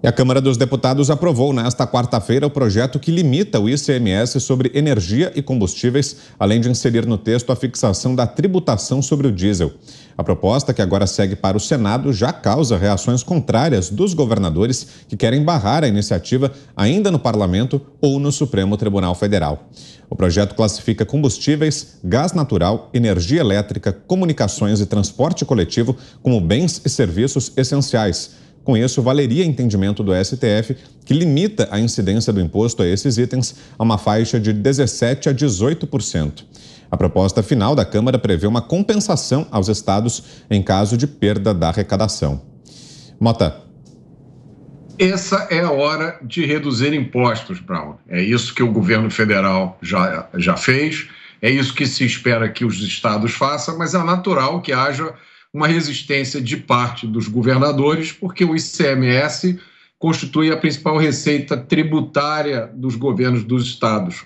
E a Câmara dos Deputados aprovou nesta quarta-feira o projeto que limita o ICMS sobre energia e combustíveis, além de inserir no texto a fixação da tributação sobre o diesel. A proposta, que agora segue para o Senado, já causa reações contrárias dos governadores que querem barrar a iniciativa ainda no Parlamento ou no Supremo Tribunal Federal. O projeto classifica combustíveis, gás natural, energia elétrica, comunicações e transporte coletivo como bens e serviços essenciais com isso, valeria entendimento do STF que limita a incidência do imposto a esses itens a uma faixa de 17 a 18%. A proposta final da Câmara prevê uma compensação aos estados em caso de perda da arrecadação. Mota. Essa é a hora de reduzir impostos, Brown. É isso que o governo federal já, já fez, é isso que se espera que os estados façam, mas é natural que haja uma resistência de parte dos governadores, porque o ICMS constitui a principal receita tributária dos governos dos estados.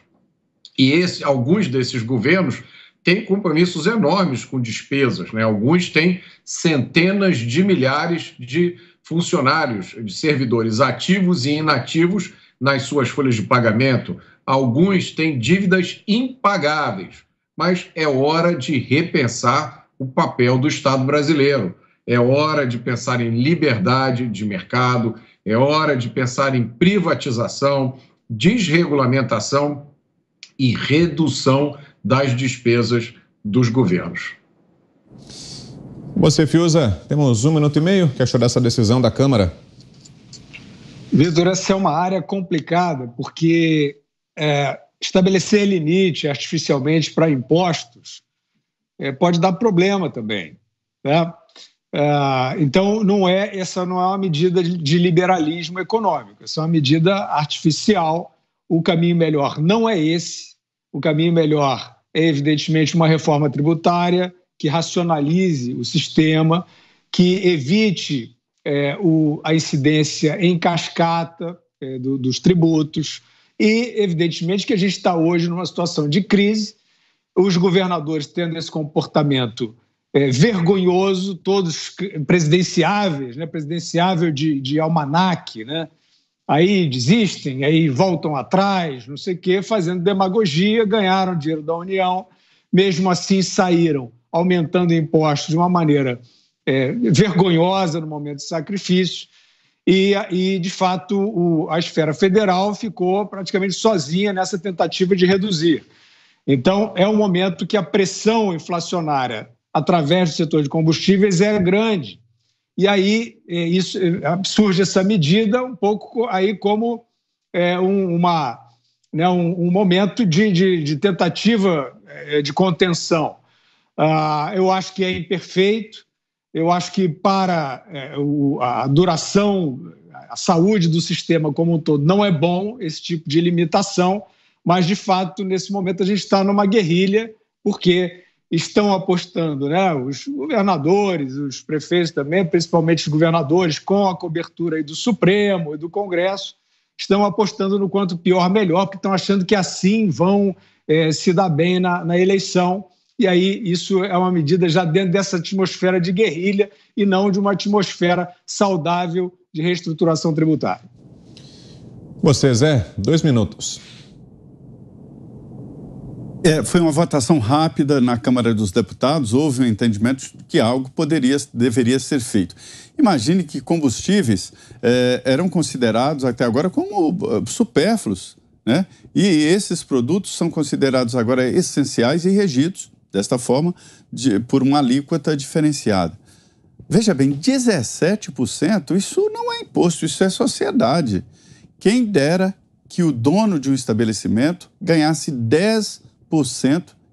E esse, alguns desses governos têm compromissos enormes com despesas, né? alguns têm centenas de milhares de funcionários, de servidores ativos e inativos nas suas folhas de pagamento. Alguns têm dívidas impagáveis, mas é hora de repensar o papel do Estado brasileiro. É hora de pensar em liberdade de mercado, é hora de pensar em privatização, desregulamentação e redução das despesas dos governos. Você, Fiuza, temos um minuto e meio. O que achou dessa decisão da Câmara? Vitor, essa é uma área complicada, porque é, estabelecer limite artificialmente para impostos é, pode dar problema também. Né? É, então, não é essa não é uma medida de liberalismo econômico, essa é uma medida artificial. O caminho melhor não é esse. O caminho melhor é, evidentemente, uma reforma tributária que racionalize o sistema, que evite é, o, a incidência em cascata é, do, dos tributos. E, evidentemente, que a gente está hoje numa situação de crise os governadores tendo esse comportamento é, vergonhoso, todos presidenciáveis, né, presidenciável de, de almanac, né? aí desistem, aí voltam atrás, não sei o quê, fazendo demagogia, ganharam dinheiro da União, mesmo assim saíram, aumentando impostos de uma maneira é, vergonhosa no momento de sacrifício. E, e de fato, o, a esfera federal ficou praticamente sozinha nessa tentativa de reduzir. Então, é um momento que a pressão inflacionária através do setor de combustíveis é grande. E aí é, isso, é, surge essa medida um pouco aí como é, um, uma, né, um, um, momento de, de, de, tentativa é, de contenção. Ah, eu acho que é imperfeito, eu acho que para é, o, a duração, a saúde do sistema como um todo, não é bom esse tipo de limitação. Mas, de fato, nesse momento a gente está numa guerrilha, porque estão apostando, né? Os governadores, os prefeitos também, principalmente os governadores, com a cobertura do Supremo e do Congresso, estão apostando no quanto pior, melhor, porque estão achando que assim vão é, se dar bem na, na eleição. E aí, isso é uma medida já dentro dessa atmosfera de guerrilha e não de uma atmosfera saudável de reestruturação tributária. Você, Zé, dois minutos. É, foi uma votação rápida na Câmara dos Deputados, houve um entendimento que algo poderia, deveria ser feito. Imagine que combustíveis é, eram considerados até agora como eh, supérfluos, né? E esses produtos são considerados agora essenciais e regidos, desta forma, de, por uma alíquota diferenciada. Veja bem, 17%, isso não é imposto, isso é sociedade. Quem dera que o dono de um estabelecimento ganhasse 10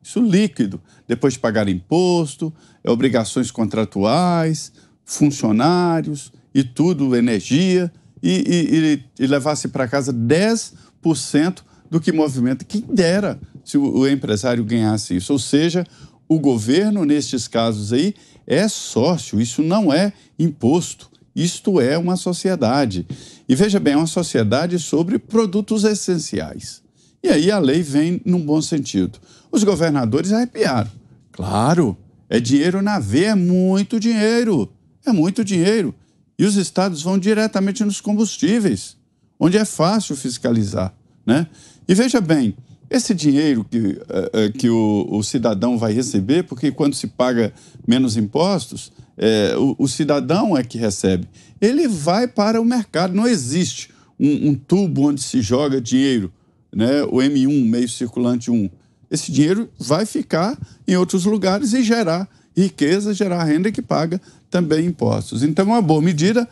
isso líquido, depois de pagar imposto, é obrigações contratuais, funcionários e tudo, energia, e, e, e levasse para casa 10% do que movimenta. Quem dera se o, o empresário ganhasse isso. Ou seja, o governo, nestes casos aí, é sócio, isso não é imposto. Isto é uma sociedade. E veja bem, é uma sociedade sobre produtos essenciais. E aí a lei vem num bom sentido. Os governadores arrepiaram. Claro, é dinheiro na veia, é muito dinheiro. É muito dinheiro. E os estados vão diretamente nos combustíveis, onde é fácil fiscalizar. Né? E veja bem, esse dinheiro que, eh, eh, que o, o cidadão vai receber, porque quando se paga menos impostos, é, o, o, cidadão é que recebe. Ele vai para o mercado. Não existe um, um tubo onde se joga dinheiro né, o M1, meio circulante 1. Esse dinheiro vai ficar em outros lugares e gerar riqueza, gerar renda que paga também impostos. Então é uma boa medida,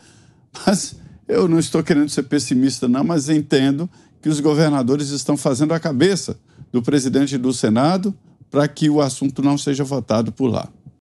mas eu não estou querendo ser pessimista, não, mas entendo que os governadores estão fazendo a cabeça do presidente do Senado para que o assunto não seja votado por lá.